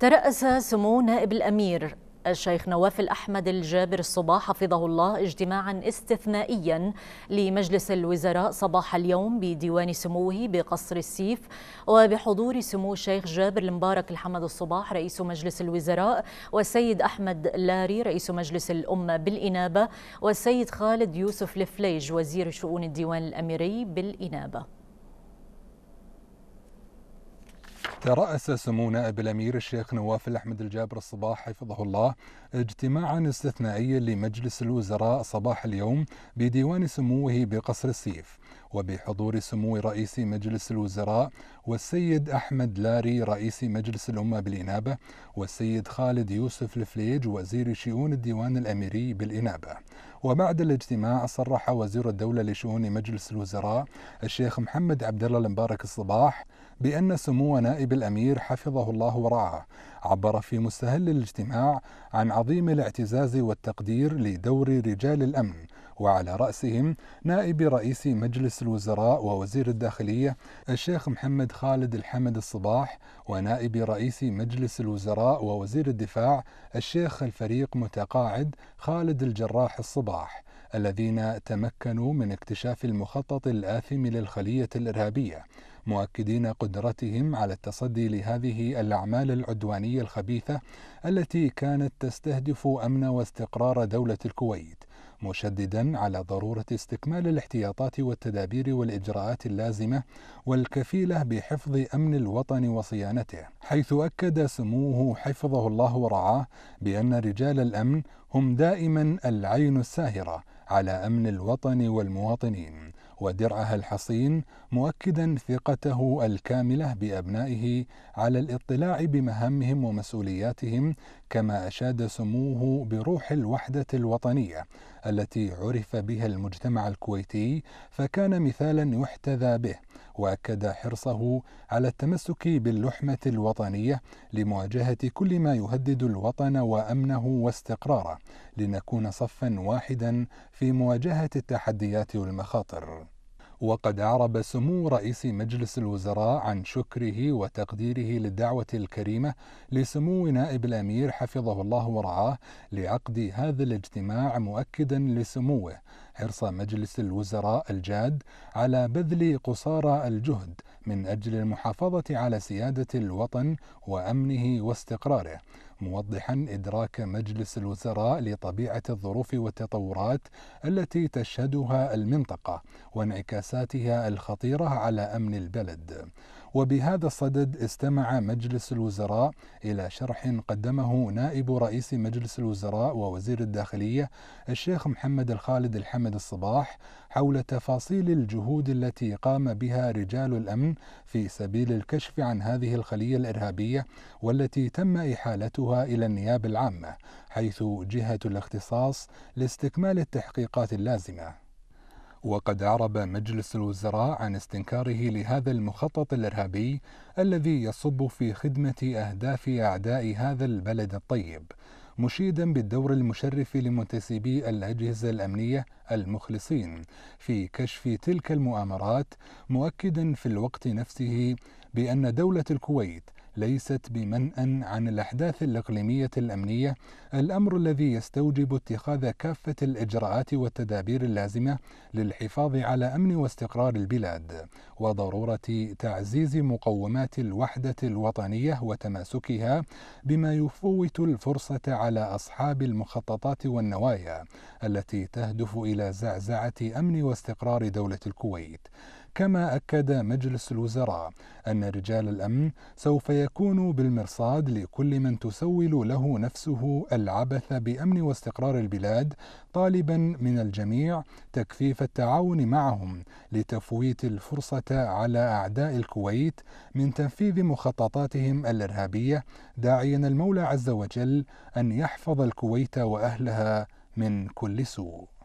ترأس سمو نائب الأمير الشيخ نواف الأحمد الجابر الصباح حفظه الله اجتماعا استثنائيا لمجلس الوزراء صباح اليوم بديوان سموه بقصر السيف وبحضور سمو الشيخ جابر المبارك الحمد الصباح رئيس مجلس الوزراء والسيد أحمد لاري رئيس مجلس الأمة بالإنابة والسيد خالد يوسف الفليج وزير شؤون الديوان الأميري بالإنابة ترأس سمو نائب الأمير الشيخ نواف الأحمد الجابر الصباح حفظه الله اجتماعا استثنائيا لمجلس الوزراء صباح اليوم بديوان سموه بقصر السيف وبحضور سمو رئيس مجلس الوزراء والسيد أحمد لاري رئيس مجلس الأمة بالإنابة والسيد خالد يوسف الفليج وزير شؤون الديوان الأميري بالإنابة وبعد الاجتماع صرح وزير الدولة لشؤون مجلس الوزراء الشيخ محمد عبد الله المبارك الصباح بأن سمو نائب الأمير حفظه الله ورعاه عبر في مستهل الاجتماع عن عظيم الاعتزاز والتقدير لدور رجال الأمن وعلى رأسهم نائب رئيس مجلس الوزراء ووزير الداخلية الشيخ محمد خالد الحمد الصباح ونائب رئيس مجلس الوزراء ووزير الدفاع الشيخ الفريق متقاعد خالد الجراح الصباح الذين تمكنوا من اكتشاف المخطط الآثم للخلية الإرهابية مؤكدين قدرتهم على التصدي لهذه الأعمال العدوانية الخبيثة التي كانت تستهدف أمن واستقرار دولة الكويت مشددا على ضروره استكمال الاحتياطات والتدابير والاجراءات اللازمه والكفيله بحفظ امن الوطن وصيانته، حيث اكد سموه حفظه الله ورعاه بان رجال الامن هم دائما العين الساهره على امن الوطن والمواطنين، ودرعها الحصين مؤكدا ثقته الكامله بابنائه على الاطلاع بمهامهم ومسؤولياتهم كما اشاد سموه بروح الوحده الوطنيه التي عرف بها المجتمع الكويتي فكان مثالا يحتذى به واكد حرصه على التمسك باللحمه الوطنيه لمواجهه كل ما يهدد الوطن وامنه واستقراره لنكون صفا واحدا في مواجهه التحديات والمخاطر وقد أعرب سمو رئيس مجلس الوزراء عن شكره وتقديره للدعوة الكريمة لسمو نائب الأمير حفظه الله ورعاه لعقد هذا الاجتماع مؤكدا لسموه حرص مجلس الوزراء الجاد على بذل قصارى الجهد من أجل المحافظة على سيادة الوطن وأمنه واستقراره موضحا إدراك مجلس الوزراء لطبيعة الظروف والتطورات التي تشهدها المنطقة وانعكاساتها الخطيرة على أمن البلد وبهذا الصدد استمع مجلس الوزراء إلى شرح قدمه نائب رئيس مجلس الوزراء ووزير الداخلية الشيخ محمد الخالد الحمد الصباح حول تفاصيل الجهود التي قام بها رجال الأمن في سبيل الكشف عن هذه الخلية الإرهابية والتي تم إحالتها إلى النيابة العامة حيث جهة الاختصاص لاستكمال التحقيقات اللازمة وقد أعرب مجلس الوزراء عن استنكاره لهذا المخطط الإرهابي الذي يصب في خدمة أهداف أعداء هذا البلد الطيب مشيدا بالدور المشرف لمنتسبي الأجهزة الأمنية المخلصين في كشف تلك المؤامرات مؤكدا في الوقت نفسه بأن دولة الكويت ليست بمنأى عن الأحداث الإقليمية الأمنية الأمر الذي يستوجب اتخاذ كافة الإجراءات والتدابير اللازمة للحفاظ على أمن واستقرار البلاد وضرورة تعزيز مقومات الوحدة الوطنية وتماسكها بما يفوت الفرصة على أصحاب المخططات والنوايا التي تهدف إلى زعزعة أمن واستقرار دولة الكويت كما أكد مجلس الوزراء أن رجال الأمن سوف يكونوا بالمرصاد لكل من تسول له نفسه العبث بأمن واستقرار البلاد طالبا من الجميع تكفيف التعاون معهم لتفويت الفرصة على أعداء الكويت من تنفيذ مخططاتهم الإرهابية داعيا المولى عز وجل أن يحفظ الكويت وأهلها من كل سوء